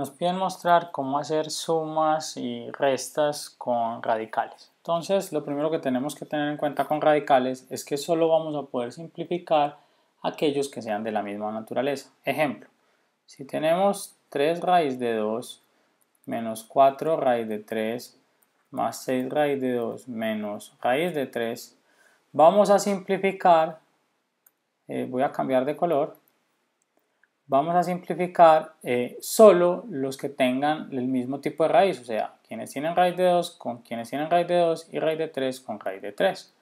nos piden mostrar cómo hacer sumas y restas con radicales. Entonces, lo primero que tenemos que tener en cuenta con radicales es que solo vamos a poder simplificar aquellos que sean de la misma naturaleza. Ejemplo, si tenemos 3 raíz de 2 menos 4 raíz de 3 más 6 raíz de 2 menos raíz de 3, vamos a simplificar, eh, voy a cambiar de color, vamos a simplificar solo los que tengan el mismo tipo de raíz, o sea, quienes tienen raíz de 2 con quienes tienen raíz de 2 y raíz de 3 con raíz de 3.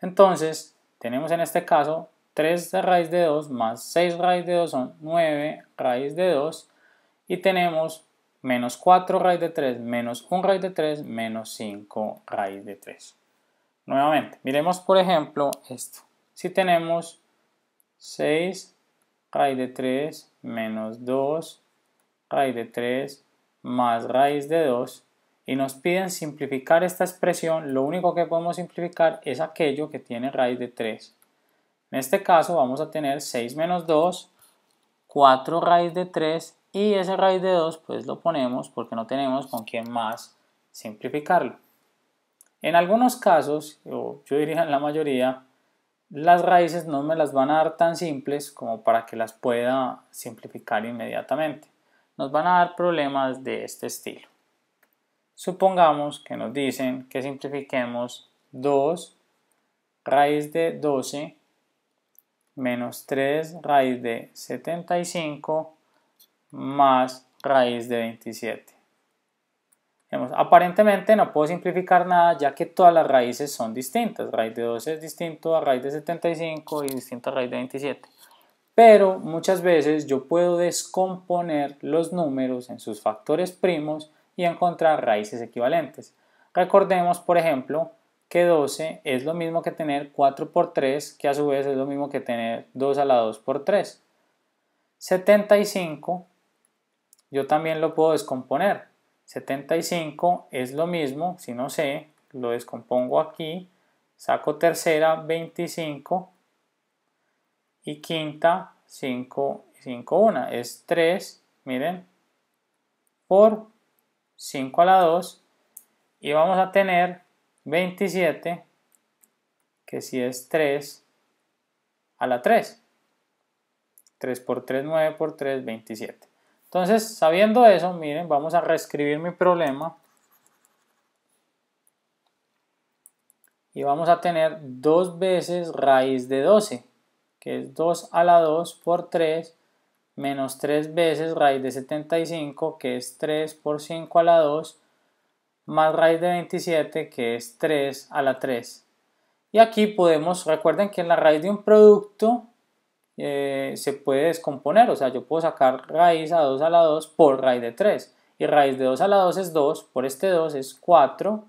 Entonces, tenemos en este caso 3 de raíz de 2 más 6 raíz de 2 son 9 raíz de 2 y tenemos menos 4 raíz de 3 menos 1 raíz de 3 menos 5 raíz de 3. Nuevamente, miremos por ejemplo esto. Si tenemos 6 raíz de 3 menos 2, raíz de 3 más raíz de 2 y nos piden simplificar esta expresión, lo único que podemos simplificar es aquello que tiene raíz de 3. En este caso vamos a tener 6 menos 2, 4 raíz de 3 y ese raíz de 2 pues lo ponemos porque no tenemos con quién más simplificarlo. En algunos casos, yo diría en la mayoría, las raíces no me las van a dar tan simples como para que las pueda simplificar inmediatamente. Nos van a dar problemas de este estilo. Supongamos que nos dicen que simplifiquemos 2 raíz de 12 menos 3 raíz de 75 más raíz de 27 aparentemente no puedo simplificar nada ya que todas las raíces son distintas. Raíz de 12 es distinto a raíz de 75 y distinto a raíz de 27. Pero muchas veces yo puedo descomponer los números en sus factores primos y encontrar raíces equivalentes. Recordemos, por ejemplo, que 12 es lo mismo que tener 4 por 3, que a su vez es lo mismo que tener 2 a la 2 por 3. 75 yo también lo puedo descomponer 75 es lo mismo, si no sé, lo descompongo aquí, saco tercera 25 y quinta 5, 5, 1, es 3, miren, por 5 a la 2 y vamos a tener 27 que si es 3 a la 3. 3 por 3, 9 por 3, 27. Entonces, sabiendo eso, miren, vamos a reescribir mi problema. Y vamos a tener 2 veces raíz de 12, que es 2 a la 2 por 3, menos 3 veces raíz de 75, que es 3 por 5 a la 2, más raíz de 27, que es 3 a la 3. Y aquí podemos, recuerden que en la raíz de un producto eh, se puede descomponer, o sea, yo puedo sacar raíz a 2 a la 2 por raíz de 3, y raíz de 2 a la 2 es 2, por este 2 es 4,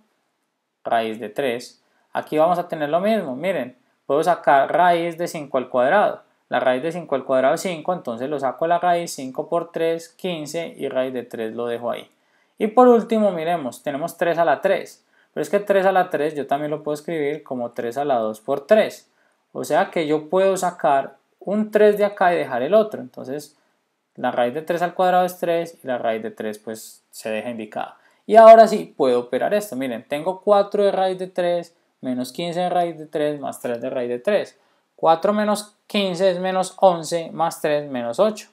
raíz de 3. Aquí vamos a tener lo mismo, miren, puedo sacar raíz de 5 al cuadrado, la raíz de 5 al cuadrado es 5, entonces lo saco a la raíz 5 por 3, 15 y raíz de 3 lo dejo ahí. Y por último, miremos, tenemos 3 a la 3, pero es que 3 a la 3 yo también lo puedo escribir como 3 a la 2 por 3. O sea que yo puedo sacar un 3 de acá y dejar el otro. Entonces, la raíz de 3 al cuadrado es 3 y la raíz de 3 pues se deja indicada. Y ahora sí, puedo operar esto. Miren, tengo 4 de raíz de 3, menos 15 de raíz de 3, más 3 de raíz de 3. 4 menos 15 es menos 11, más 3 menos 8.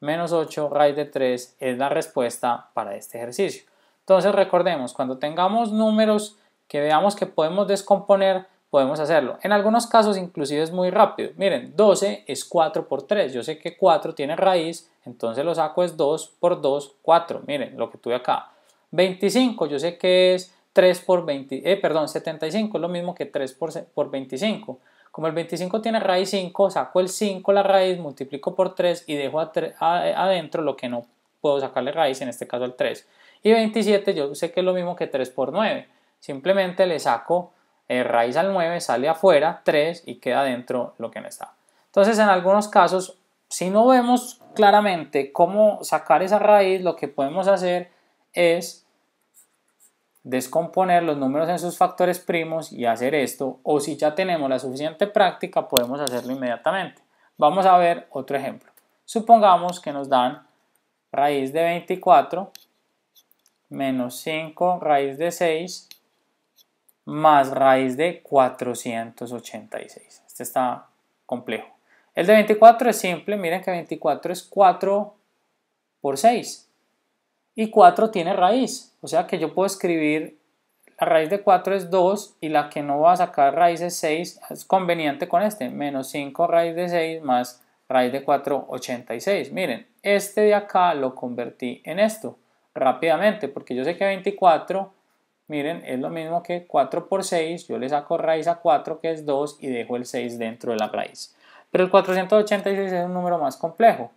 Menos 8 raíz de 3 es la respuesta para este ejercicio. Entonces recordemos, cuando tengamos números que veamos que podemos descomponer, podemos hacerlo. En algunos casos inclusive es muy rápido. Miren, 12 es 4 por 3. Yo sé que 4 tiene raíz, entonces lo saco es 2 por 2, 4. Miren lo que tuve acá. 25, yo sé que es 3 por 20, eh, perdón, 75 es lo mismo que 3 por, 25. Como el 25 tiene raíz 5, saco el 5, la raíz, multiplico por 3 y dejo eh, adentro lo que no puedo sacarle raíz, en este caso el 3. Y 27 yo sé que es lo mismo que 3 por 9. Simplemente le saco eh, raíz al 9 sale afuera 3 y queda dentro lo que no está. Entonces en algunos casos, si no vemos claramente cómo sacar esa raíz, lo que podemos hacer es descomponer los números en sus factores primos y hacer esto, o si ya tenemos la suficiente práctica, podemos hacerlo inmediatamente. Vamos a ver otro ejemplo. Supongamos que nos dan raíz de 24 menos 5 raíz de 6 más raíz de 486. Este está complejo. El de 24 es simple, miren que 24 es 4 por 6. Y 4 tiene raíz, o sea que yo puedo escribir la raíz de 4 es 2 y la que no va a sacar raíz es 6, es conveniente con este, menos 5 raíz de 6 más raíz de 4, 86. Miren, este de acá lo convertí en esto rápidamente, porque yo sé que 24 miren, es lo mismo que 4 por 6, yo le saco raíz a 4 que es 2 y dejo el 6 dentro de la raíz. Pero el 486 es un número más complejo.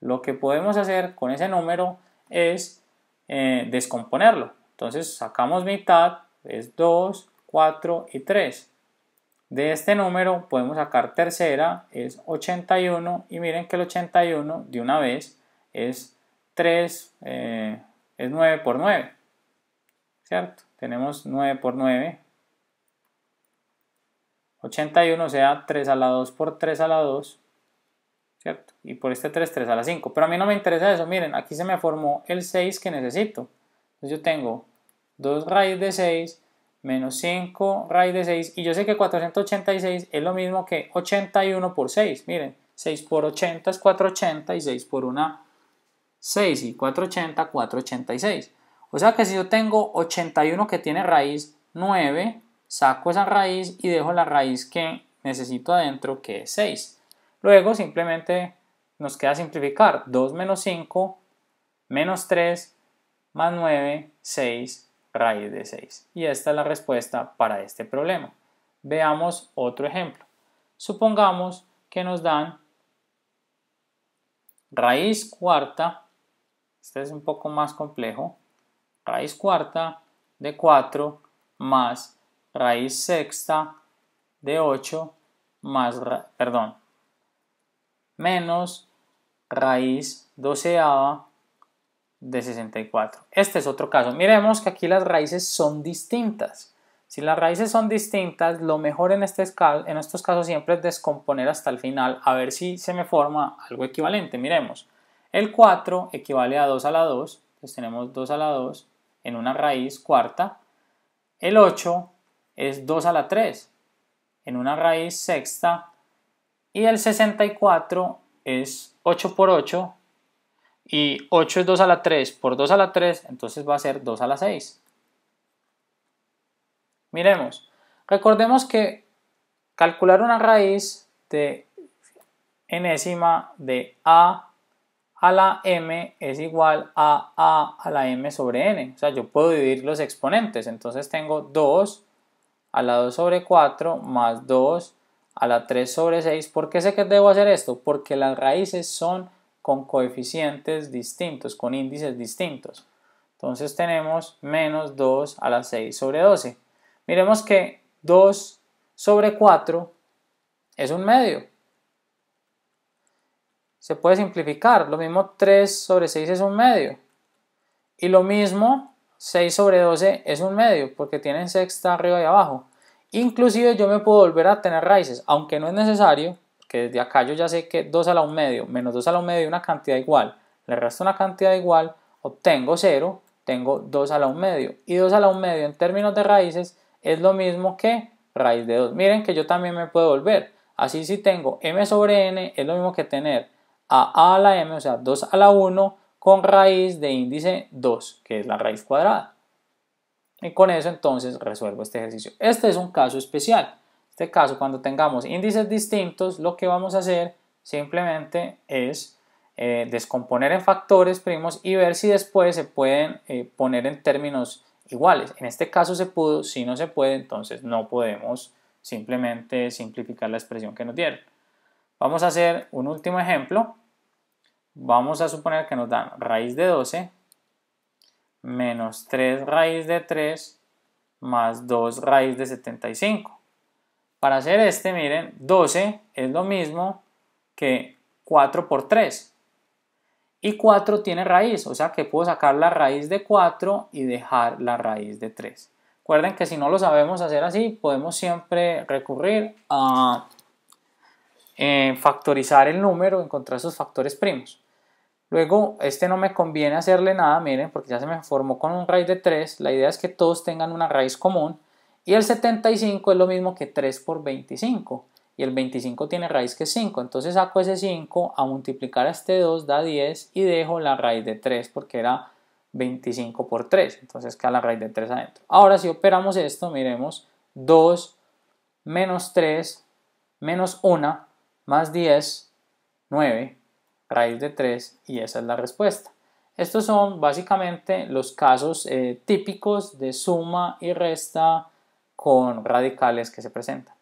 Lo que podemos hacer con ese número es eh, descomponerlo. Entonces sacamos mitad, es 2, 4 y 3. De este número podemos sacar tercera, es 81, y miren que el 81 de una vez es 3, eh, es 9 por 9. ¿cierto? Tenemos 9 por 9. 81 sea 3 a la 2 por 3 a la 2, ¿cierto? Y por este 3, 3 a la 5. Pero a mí no me interesa eso, miren, aquí se me formó el 6 que necesito. Entonces yo tengo 2 raíz de 6 menos 5 raíz de 6. Y yo sé que 486 es lo mismo que 81 por 6. Miren, 6 por 80 es 480 y 6 por 1, 6. Y 480, 486. O sea que si yo tengo 81 que tiene raíz 9, saco esa raíz y dejo la raíz que necesito adentro, que es 6. Luego simplemente nos queda simplificar 2 menos 5 menos 3 más 9, 6, raíz de 6. Y esta es la respuesta para este problema. Veamos otro ejemplo. Supongamos que nos dan raíz cuarta, este es un poco más complejo, raíz cuarta de 4 más raíz sexta de 8 más, perdón, menos raíz doceava de 64. Este es otro caso. Miremos que aquí las raíces son distintas. Si las raíces son distintas, lo mejor en, este, en estos casos siempre es descomponer hasta el final a ver si se me forma algo equivalente. Miremos, el 4 equivale a 2 a la 2, entonces tenemos 2 a la 2, en una raíz cuarta. El 8 es 2 a la 3 en una raíz sexta. Y el 64 es 8 por 8. Y 8 es 2 a la 3 por 2 a la 3, entonces va a ser 2 a la 6. Miremos, recordemos que calcular una raíz de enésima de a a la m es igual a a a la m sobre n. O sea, yo puedo dividir los exponentes. Entonces tengo 2 a la 2 sobre 4 más 2 a la 3 sobre 6. ¿Por qué sé que debo hacer esto? Porque las raíces son con coeficientes distintos, con índices distintos. Entonces tenemos menos 2 a la 6 sobre 12. Miremos que 2 sobre 4 es un medio se puede simplificar. Lo mismo 3 sobre 6 es un medio. Y lo mismo 6 sobre 12 es un medio, porque tienen sexta arriba y abajo. Inclusive yo me puedo volver a tener raíces, aunque no es necesario, que desde acá yo ya sé que 2 a la 1 medio menos 2 a la 1 medio una cantidad igual. Le resto una cantidad igual, obtengo 0, tengo 2 a la 1 medio. Y 2 a la 1 medio en términos de raíces es lo mismo que raíz de 2. Miren que yo también me puedo volver. Así si tengo m sobre n es lo mismo que tener a a la m, o sea, 2 a la 1 con raíz de índice 2, que es la raíz cuadrada. Y con eso entonces resuelvo este ejercicio. Este es un caso especial. En este caso, cuando tengamos índices distintos, lo que vamos a hacer simplemente es eh, descomponer en factores primos y ver si después se pueden eh, poner en términos iguales. En este caso se pudo, si no se puede, entonces no podemos simplemente simplificar la expresión que nos dieron. Vamos a hacer un último ejemplo Vamos a suponer que nos dan raíz de 12 menos 3 raíz de 3 más 2 raíz de 75. Para hacer este, miren, 12 es lo mismo que 4 por 3. Y 4 tiene raíz, o sea que puedo sacar la raíz de 4 y dejar la raíz de 3. Recuerden que si no lo sabemos hacer así, podemos siempre recurrir a factorizar el número, encontrar sus factores primos. Luego, este no me conviene hacerle nada, miren, porque ya se me formó con un raíz de 3. La idea es que todos tengan una raíz común. Y el 75 es lo mismo que 3 por 25. Y el 25 tiene raíz que es 5. Entonces saco ese 5 a multiplicar a este 2 da 10 y dejo la raíz de 3 porque era 25 por 3. Entonces queda la raíz de 3 adentro. Ahora si operamos esto, miremos 2 menos 3 menos 1 más 10, 9, raíz de 3 y esa es la respuesta. Estos son básicamente los casos eh, típicos de suma y resta con radicales que se presentan.